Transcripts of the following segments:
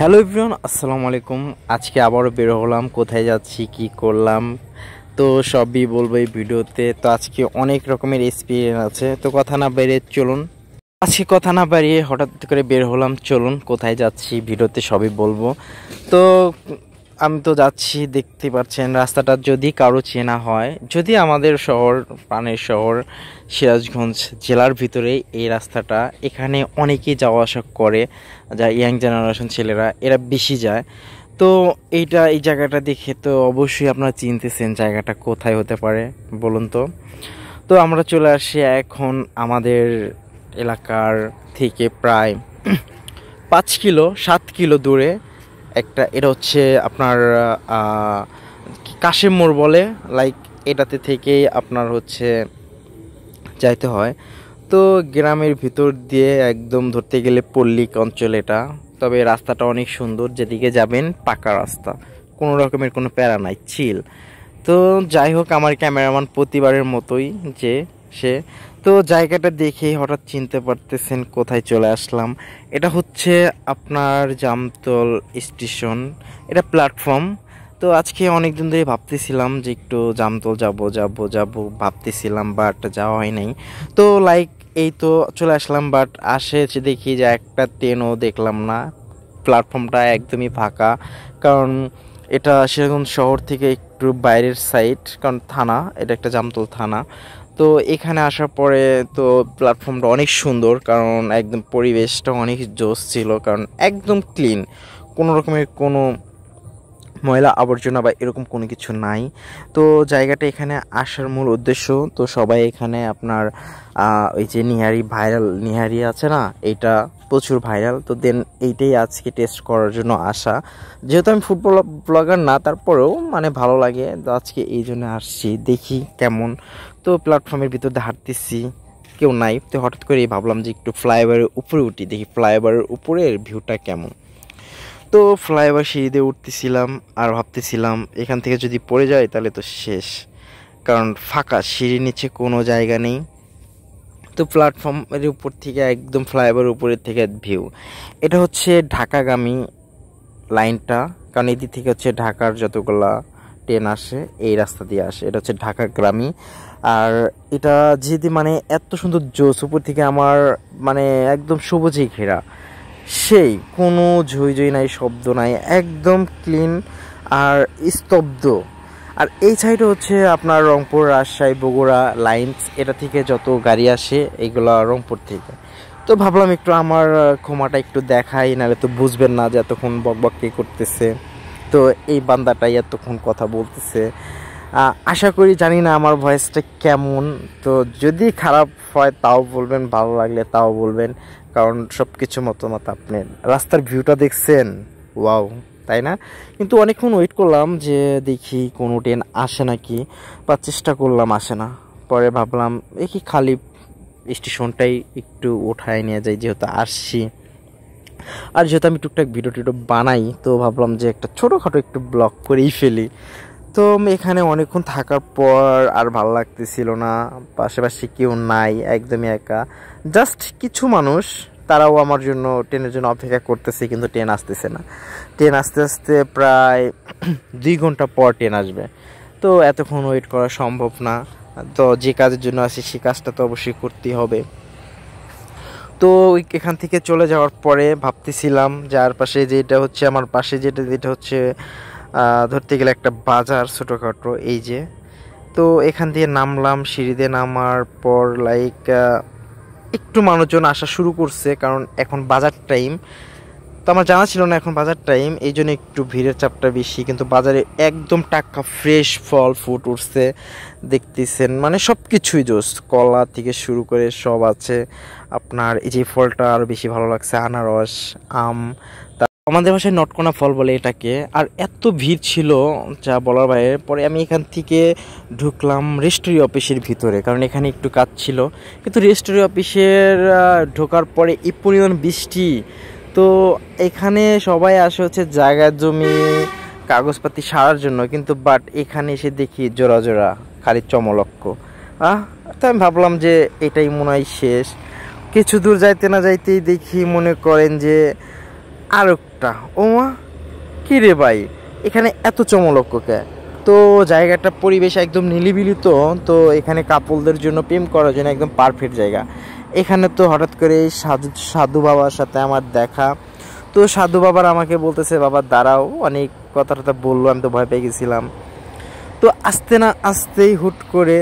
hello everyone আসসালামু আলাইকুম আজকে আবারও বের হলাম কোথায় যাচ্ছি কি করলাম তো সবই বলবো এই ভিডিওতে তো আজকে অনেক রকমের এক্সপিরিয়েন্স আছে তো কথা না বাইরে চলুন আজকে কথা না বাড়িয়ে হঠাৎ করে বের হলাম চলুন কোথায় যাচ্ছি ভিডিওতে সবই বলবো তো আমি তো যাচ্ছি দেখতে পাচ্ছেন রাস্তাটা যদি কারো চেনা হয় যদি আমাদের শহর প্রাণের শহর সিরাজগঞ্জ জেলার ভিতরে এই রাস্তাটা এখানে অনেকেই যাওয়া আসা করে যা ইয়াং জেনারেশন ছেলেরা এরা বেশি যায় তো এইটা এই জায়গাটা দেখে তো অবশ্যই আপনারা চিনতেছেন জায়গাটা কোথায় হতে পারে বলুন তো তো আমরা চলে আসি এখন আমাদের এলাকার থেকে প্রায় পাঁচ কিলো সাত কিলো দূরে একটা এটা হচ্ছে আপনার কাশেম মোড় বলে লাইক এটাতে থেকেই আপনার হচ্ছে যাইতে হয় তো গ্রামের ভিতর দিয়ে একদম ধরতে গেলে পল্লিক অঞ্চল এটা তবে রাস্তাটা অনেক সুন্দর যেদিকে যাবেন পাকা রাস্তা কোনো রকমের কোনো প্যারা নাই চিল তো যাই হোক আমার ক্যামেরাম্যান প্রতিবারের মতোই যে সে তো জায়গাটা দেখে হঠাৎ চিনতে পারতেছেন কোথায় চলে আসলাম এটা হচ্ছে আপনার জামতল স্টেশন এটা প্ল্যাটফর্ম তো আজকে অনেক দিন ধরে ভাবতেছিলাম যে একটু জামতল যাব যাব যাব ভাবতেছিলাম বাট যাওয়া হয় নাই তো লাইক এই তো চলে আসলাম বাট আসে দেখি যে একটা ট্রেনও দেখলাম না প্ল্যাটফর্মটা একদমই ফাঁকা কারণ এটা সেরকম শহর থেকে একটু বাইরের সাইড কারণ থানা এটা একটা জামতল থানা তো এখানে আসার পরে তো প্ল্যাটফর্মটা অনেক সুন্দর কারণ একদম পরিবেশটা অনেক জোস ছিল কারণ একদম ক্লিন কোনো রকমের কোনো ময়লা আবর্জনা বা এরকম কোনো কিছু নাই তো জায়গাটা এখানে আসার মূল উদ্দেশ্য তো সবাই এখানে আপনার ওই যে নিহারি ভাইরাল নিহারি আছে না এটা প্রচুর ভাইরাল তো দেন এইটাই আজকে টেস্ট করার জন্য আসা যেহেতু আমি ফুটবল ব্লগার না তারপরেও মানে ভালো লাগে তো আজকে এই জন্য আসছি দেখি কেমন তো প্ল্যাটফর্মের ভিতর হাঁটতেছি কেউ নাই তো হঠাৎ করেই ভাবলাম যে একটু ফ্লাইওভারের উপরে উঠি দেখি ফ্লাইওভারের উপরের ভিউটা কেমন তো ফ্লাইওভার সিঁড়ি দিয়ে উঠতেছিলাম আর ভাবতেছিলাম এখান থেকে যদি পড়ে যায় তাহলে তো শেষ কারণ ফাঁকা সিঁড়ির নিচে কোনো জায়গা নেই তো প্ল্যাটফর্মের উপর থেকে একদম ফ্লাইওভার উপরের থেকে ভিউ এটা হচ্ছে ঢাকাগামী লাইনটা কারণ এদিক থেকে হচ্ছে ঢাকার যতগুলা ট্রেন আসে এই রাস্তা দিয়ে আসে এটা হচ্ছে ঢাকা গ্রামী আর এটা যেহেতু মানে এত সুন্দর জোস উপর থেকে আমার মানে একদম সবুজেই ঘেরা সেই কোনো ঝইঝই নাই শব্দ নাই একদম ক্লিন আর স্তব্ধ আর এই সাইডে হচ্ছে আপনার রংপুর রাজশাহী বগুড়া লাইন্স এটা থেকে যত গাড়ি আসে এইগুলো রংপুর থেকে তো ভাবলাম একটু আমার ক্ষমাটা একটু দেখাই নাহলে তো বুঝবেন না যে এতক্ষণ বক কে করতেছে তো এই বান্দাটাই এতক্ষণ কথা বলতেছে আশা করি জানি না আমার ভয়েসটা কেমন তো যদি খারাপ হয় তাও বলবেন ভালো লাগলে তাও বলবেন কারণ সব কিছু মতামত আপনি রাস্তার ভিউটা দেখছেন ওয়াও তাই না কিন্তু অনেকক্ষণ ওয়েট করলাম যে দেখি কোনো ট্রেন আসে নাকি বা চেষ্টা করলাম আসে না পরে ভাবলাম কি খালি স্টেশনটাই একটু ওঠায় নিয়ে যাই যেহেতু আসছি আর যেহেতু আমি টুকটাক ভিডিও টিডিও বানাই তো ভাবলাম যে একটা ছোটোখাটো একটু ব্লক করেই ফেলি তো এখানে অনেকক্ষণ থাকার পর আর ভালো লাগতেছিল না পাশাপাশি কেউ নাই একদমই একা জাস্ট কিছু মানুষ তারাও আমার জন্য ট্রেনের জন্য অপেক্ষা করতেছে কিন্তু ট্রেন আসতেছে না ট্রেন আস্তে আস্তে প্রায় দুই ঘন্টা পর ট্রেন আসবে তো এতক্ষণ ওয়েট করা সম্ভব না তো যে কাজের জন্য আসি সেই কাজটা তো অবশ্যই করতেই হবে তো এখান থেকে চলে যাওয়ার পরে ভাবতেছিলাম যে আর পাশে যেটা হচ্ছে আমার পাশে যেটা যেটা হচ্ছে ধরতে গেলে একটা বাজার ছোটোখাটো এই যে তো এখান দিয়ে নামলাম সিঁড়িতে নামার পর লাইক একটু মানুষজন আসা শুরু করছে কারণ এখন বাজার টাইম তো আমার জানা ছিল না এখন বাজার টাইম এই জন্য একটু ভিড়ের চাপটা বেশি কিন্তু বাজারে একদম টাকা ফ্রেশ ফল ফুট উঠছে দেখতেছেন মানে সব কিছুই জোস কলা থেকে শুরু করে সব আছে আপনার এই যে ফলটা আরও বেশি ভালো লাগছে আনারস আম আমাদের ভাষায় নটকোনা ফল বলে এটাকে আর এত ভিড় ছিল যা বলার বাইরে পরে আমি এখান থেকে ঢুকলাম রেস্টুরি অফিসের ভিতরে কারণ এখানে একটু কাজ ছিল কিন্তু রেস্টুরি অফিসের ঢোকার পরে এই পরিমাণ বৃষ্টি তো এখানে সবাই আসে হচ্ছে জায়গা জমি কাগজপাতি সারার জন্য কিন্তু বাট এখানে এসে দেখি জোড়া জোড়া খালি চমলক্ষ আহ তো আমি ভাবলাম যে এটাই মনে হয় শেষ কিছু দূর যাইতে না যাইতেই দেখি মনে করেন যে আরেকটা মা কী রে ভাই এখানে এত কে তো জায়গাটা পরিবেশ একদম নিলিবিলি তো তো এখানে কাপলদের জন্য প্রেম করার জন্য একদম পারফেক্ট জায়গা এখানে তো হঠাৎ করে সাধু সাধু বাবার সাথে আমার দেখা তো সাধু বাবার আমাকে বলতেছে বাবা দাঁড়াও অনেক কথা টথা বললো আমি তো ভয় পেয়ে গেছিলাম তো আসতে না আসতেই হুট করে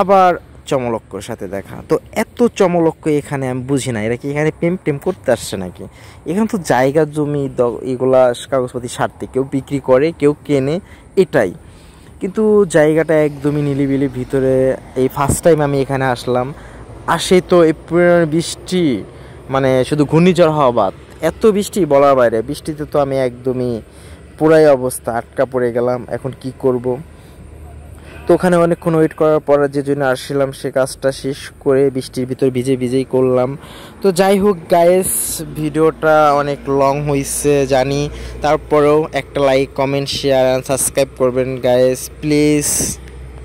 আবার চমলক্কর সাথে দেখা তো এত চমলক্ক এখানে আমি বুঝি না এরা কি এখানে প্রেম প্রেম করতে আসছে নাকি এখানে তো জায়গা জমি এগুলা কাগজপাতি সারতে কেউ বিক্রি করে কেউ কেনে এটাই কিন্তু জায়গাটা একদমই নিলিবিলি ভিতরে এই ফার্স্ট টাইম আমি এখানে আসলাম আসে তো এপ্রিল বৃষ্টি মানে শুধু ঘূর্ণিঝড় হওয়া বাদ এত বৃষ্টি বলার বাইরে বৃষ্টিতে তো আমি একদমই পুরাই অবস্থা আটকা পড়ে গেলাম এখন কি করব তো ওখানে অনেকক্ষণ ওয়েট করার পর যে জন্য আসছিলাম সে কাজটা শেষ করে বৃষ্টির ভিতর ভিজে ভিজেই করলাম তো যাই হোক গায়েস ভিডিওটা অনেক লং হয়েছে জানি তারপরেও একটা like comment share and subscribe করবেন গায়েস প্লিজ